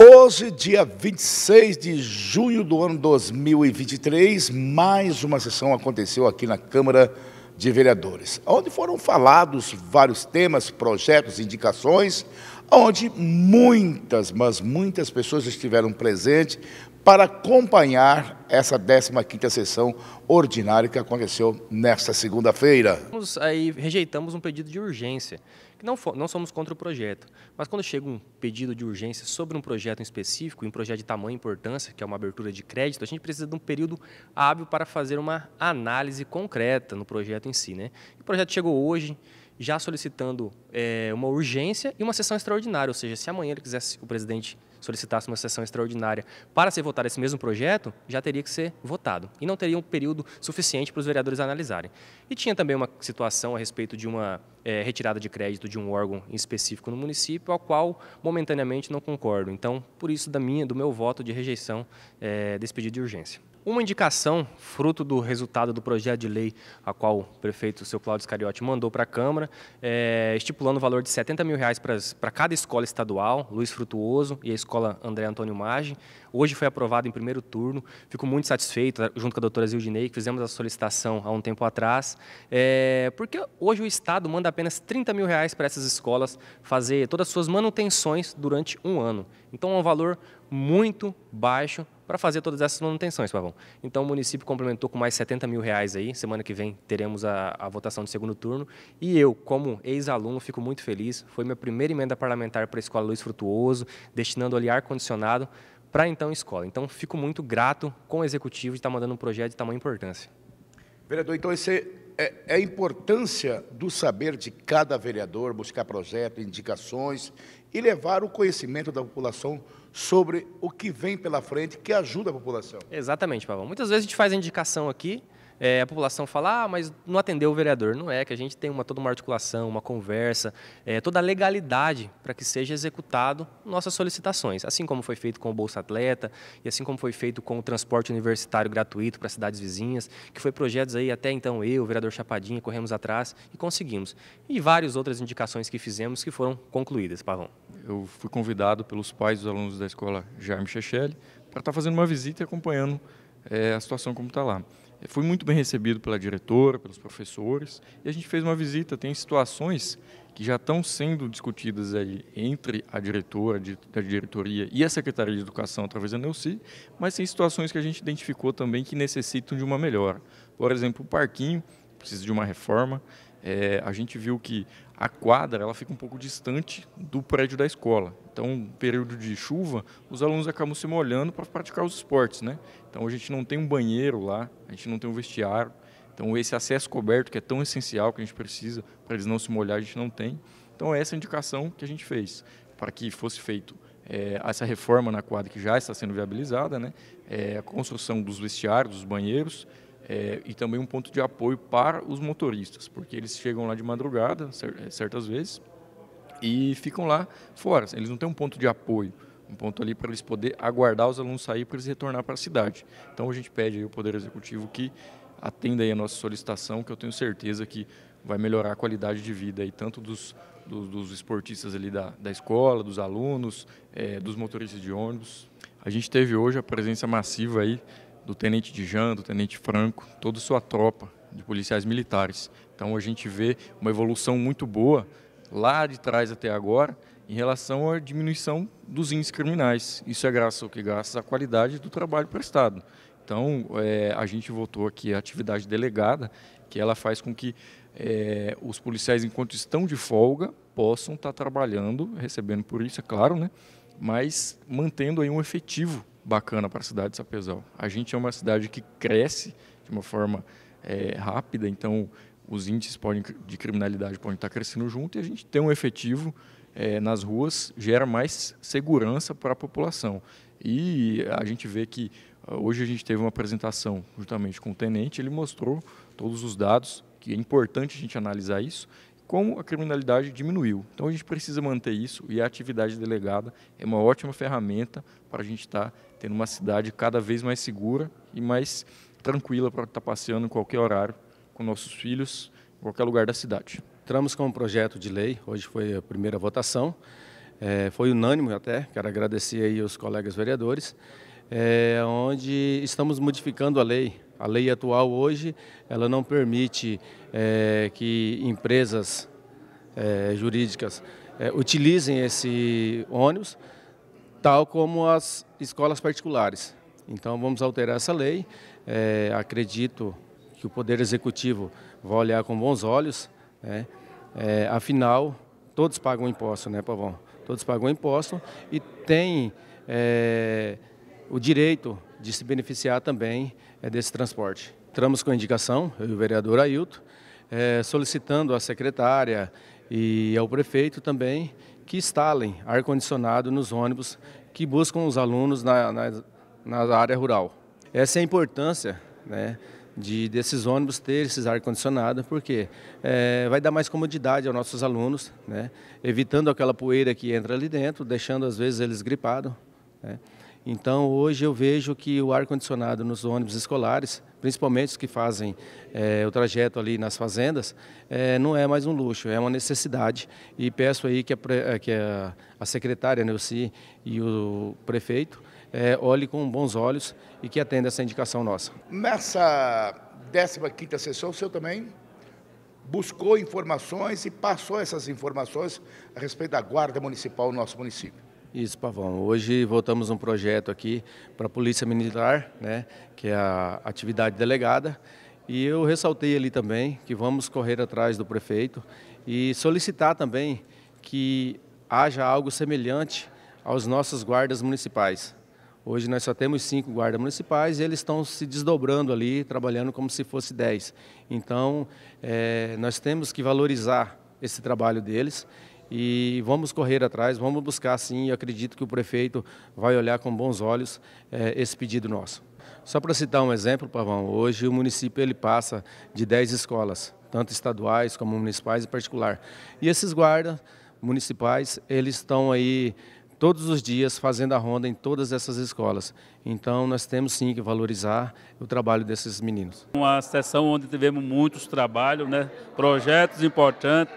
Hoje, dia 26 de junho do ano 2023, mais uma sessão aconteceu aqui na Câmara de Vereadores, onde foram falados vários temas, projetos, indicações, onde muitas, mas muitas pessoas estiveram presentes para acompanhar essa 15ª sessão ordinária que aconteceu nesta segunda-feira. Aí rejeitamos um pedido de urgência que não, for, não somos contra o projeto, mas quando chega um pedido de urgência sobre um projeto em específico, um projeto de tamanha importância, que é uma abertura de crédito, a gente precisa de um período hábil para fazer uma análise concreta no projeto em si. Né? O projeto chegou hoje, já solicitando é, uma urgência e uma sessão extraordinária, ou seja, se amanhã ele quisesse, o presidente solicitasse uma sessão extraordinária para ser votado esse mesmo projeto, já teria que ser votado. E não teria um período suficiente para os vereadores analisarem. E tinha também uma situação a respeito de uma é, retirada de crédito de um órgão em específico no município, ao qual momentaneamente não concordo. Então, por isso da minha, do meu voto de rejeição é, desse pedido de urgência. Uma indicação, fruto do resultado do projeto de lei a qual o prefeito, seu Cláudio Scariotti, mandou para a Câmara, é, estipulando o valor de 70 mil reais para cada escola estadual, Luiz Frutuoso e a escola André Antônio Maggi. Hoje foi aprovado em primeiro turno. Fico muito satisfeito, junto com a doutora Zildinei, que fizemos a solicitação há um tempo atrás, é, porque hoje o Estado manda apenas 30 mil reais para essas escolas fazer todas as suas manutenções durante um ano. Então é um valor muito baixo para fazer todas essas manutenções, Pavão. Então o município complementou com mais 70 mil reais aí. Semana que vem teremos a, a votação de segundo turno. E eu, como ex-aluno, fico muito feliz. Foi minha primeira emenda parlamentar para a Escola Luiz Frutuoso, destinando ali ar-condicionado para então escola. Então fico muito grato com o executivo de estar tá mandando um projeto de tamanha importância. Vereador, então esse é, é, a importância do saber de cada vereador, buscar projetos, indicações e levar o conhecimento da população sobre o que vem pela frente que ajuda a população. Exatamente, Pavão. Muitas vezes a gente faz a indicação aqui, é, a população fala, ah, mas não atendeu o vereador. Não é, que a gente tem uma, toda uma articulação, uma conversa, é, toda a legalidade para que seja executado nossas solicitações. Assim como foi feito com o Bolsa Atleta e assim como foi feito com o transporte universitário gratuito para cidades vizinhas, que foi projetos aí até então eu, o vereador Chapadinha, corremos atrás e conseguimos. E várias outras indicações que fizemos que foram concluídas, Pavão. Eu fui convidado pelos pais dos alunos da escola Jaime Chechelli para estar tá fazendo uma visita e acompanhando é, a situação como está lá. Fui muito bem recebido pela diretora, pelos professores, e a gente fez uma visita. Tem situações que já estão sendo discutidas aí entre a diretora, a diretoria e a Secretaria de Educação através da NEUCI, mas tem situações que a gente identificou também que necessitam de uma melhora. Por exemplo, o parquinho precisa de uma reforma. É, a gente viu que a quadra ela fica um pouco distante do prédio da escola. Então, período de chuva, os alunos acabam se molhando para praticar os esportes, né? Então, a gente não tem um banheiro lá, a gente não tem um vestiário. Então, esse acesso coberto que é tão essencial que a gente precisa para eles não se molhar, a gente não tem. Então, essa é a indicação que a gente fez para que fosse feito é, essa reforma na quadra que já está sendo viabilizada, né? É, a construção dos vestiários, dos banheiros, é, e também um ponto de apoio para os motoristas, porque eles chegam lá de madrugada, é, certas vezes, e ficam lá fora. Eles não têm um ponto de apoio, um ponto ali para eles poder aguardar os alunos sair para eles retornar para a cidade. Então a gente pede ao Poder Executivo que atenda aí a nossa solicitação, que eu tenho certeza que vai melhorar a qualidade de vida aí, tanto dos, dos, dos esportistas ali da, da escola, dos alunos, é, dos motoristas de ônibus. A gente teve hoje a presença massiva aí do tenente Dijan, do tenente Franco, toda sua tropa de policiais militares. Então a gente vê uma evolução muito boa lá de trás até agora em relação à diminuição dos índices criminais. Isso é graças ao que graças à qualidade do trabalho prestado. Então é, a gente votou aqui a atividade delegada, que ela faz com que é, os policiais enquanto estão de folga possam estar trabalhando, recebendo por isso, é claro, né? mas mantendo aí um efetivo bacana para a cidade de Sapezal. A gente é uma cidade que cresce de uma forma é, rápida, então os índices podem, de criminalidade podem estar crescendo junto e a gente tem um efetivo é, nas ruas, gera mais segurança para a população. E a gente vê que ah, hoje a gente teve uma apresentação justamente com o tenente, ele mostrou todos os dados, que é importante a gente analisar isso, como a criminalidade diminuiu. Então a gente precisa manter isso e a atividade delegada é uma ótima ferramenta para a gente estar tá tendo uma cidade cada vez mais segura e mais tranquila para estar tá passeando em qualquer horário com nossos filhos, em qualquer lugar da cidade. Entramos com um projeto de lei, hoje foi a primeira votação, é, foi unânime até, quero agradecer aí os colegas vereadores, é, onde estamos modificando a lei a lei atual hoje ela não permite é, que empresas é, jurídicas é, utilizem esse ônibus, tal como as escolas particulares. Então vamos alterar essa lei. É, acredito que o Poder Executivo vai olhar com bons olhos. Né? É, afinal, todos pagam imposto, né, Pavão? Todos pagam imposto e têm é, o direito de se beneficiar também é desse transporte. Entramos com a indicação, eu e o vereador Ailton, é, solicitando à secretária e ao prefeito também que instalem ar-condicionado nos ônibus que buscam os alunos na, na, na área rural. Essa é a importância né, de desses ônibus ter esses ar-condicionado, porque é, vai dar mais comodidade aos nossos alunos, né, evitando aquela poeira que entra ali dentro, deixando às vezes eles gripados. Né. Então, hoje eu vejo que o ar-condicionado nos ônibus escolares, principalmente os que fazem é, o trajeto ali nas fazendas, é, não é mais um luxo, é uma necessidade. E peço aí que a, eh, que a, a secretária Neuci né, e o prefeito é, olhe com bons olhos e que atenda essa indicação nossa. Nessa 15ª sessão, o senhor também buscou informações e passou essas informações a respeito da Guarda Municipal do nosso município. Isso, Pavão. Hoje votamos um projeto aqui para a Polícia Militar, né, que é a atividade delegada, e eu ressaltei ali também que vamos correr atrás do prefeito e solicitar também que haja algo semelhante aos nossos guardas municipais. Hoje nós só temos cinco guardas municipais e eles estão se desdobrando ali, trabalhando como se fosse dez. Então, é, nós temos que valorizar esse trabalho deles e vamos correr atrás, vamos buscar sim. Eu acredito que o prefeito vai olhar com bons olhos é, esse pedido nosso. Só para citar um exemplo, Pavão, hoje o município ele passa de 10 escolas, tanto estaduais como municipais e particular. E esses guardas municipais, eles estão aí todos os dias fazendo a ronda em todas essas escolas. Então nós temos sim que valorizar o trabalho desses meninos. Uma sessão onde tivemos muitos trabalhos, né? projetos importantes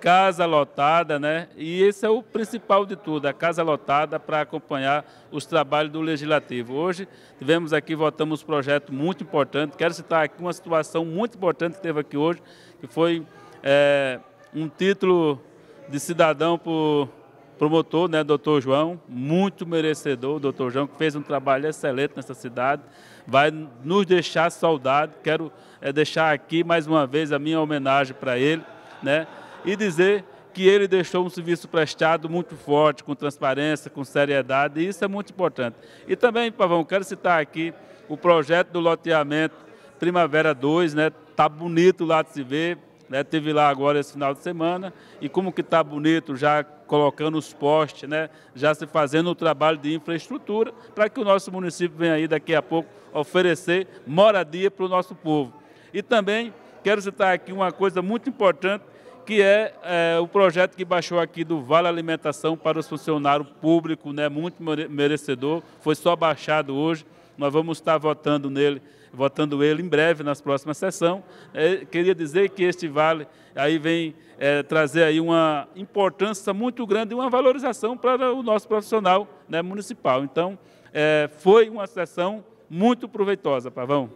casa lotada, né? E esse é o principal de tudo, a casa lotada para acompanhar os trabalhos do Legislativo. Hoje tivemos aqui, votamos um projeto muito importante. Quero citar aqui uma situação muito importante que teve aqui hoje, que foi é, um título de cidadão por promotor, né, doutor João, muito merecedor, doutor João, que fez um trabalho excelente nessa cidade, vai nos deixar saudade, quero é, deixar aqui mais uma vez a minha homenagem para ele, né, e dizer que ele deixou um serviço prestado muito forte, com transparência, com seriedade, e isso é muito importante. E também, Pavão, quero citar aqui o projeto do loteamento Primavera 2, né? Tá bonito lá de se ver, né? Teve lá agora esse final de semana e como que tá bonito já colocando os postes, né? Já se fazendo o trabalho de infraestrutura para que o nosso município venha aí daqui a pouco oferecer moradia para o nosso povo. E também quero citar aqui uma coisa muito importante que é, é, o projeto que baixou aqui do Vale Alimentação para os funcionários públicos, né, muito merecedor, foi só baixado hoje, nós vamos estar votando nele, votando ele em breve, nas próximas sessões. É, queria dizer que este vale aí vem é, trazer aí uma importância muito grande e uma valorização para o nosso profissional né, municipal. Então, é, foi uma sessão muito proveitosa, Pavão.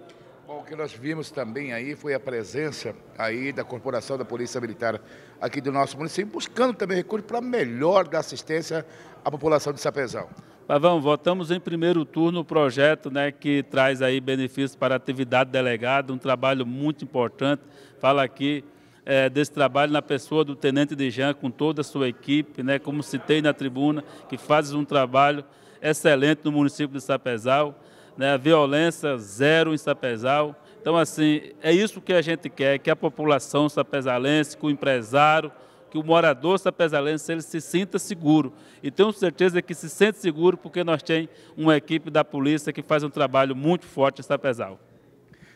Bom, o que nós vimos também aí foi a presença aí da Corporação da Polícia Militar aqui do nosso município, buscando também recursos para melhor dar assistência à população de Sapezão. Pavão, votamos em primeiro turno o projeto né, que traz aí benefícios para a atividade delegada, um trabalho muito importante. Fala aqui é, desse trabalho na pessoa do Tenente Dejan, com toda a sua equipe, né, como citei na tribuna, que faz um trabalho excelente no município de Sapezal né? violência zero em Sapezal. Então, assim, é isso que a gente quer, que a população sapezalense, que o empresário, que o morador sapezalense, ele se sinta seguro. E tenho certeza que se sente seguro porque nós temos uma equipe da polícia que faz um trabalho muito forte em Sapezal.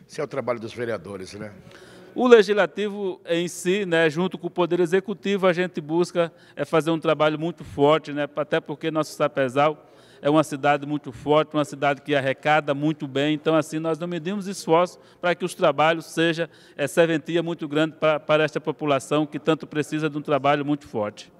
Esse é o trabalho dos vereadores, né? o legislativo em si, né, junto com o Poder Executivo, a gente busca é, fazer um trabalho muito forte, né, até porque nosso Sapezal é uma cidade muito forte, uma cidade que arrecada muito bem, então assim nós não medimos esforço para que os trabalhos sejam é, serventia muito grande para, para esta população que tanto precisa de um trabalho muito forte.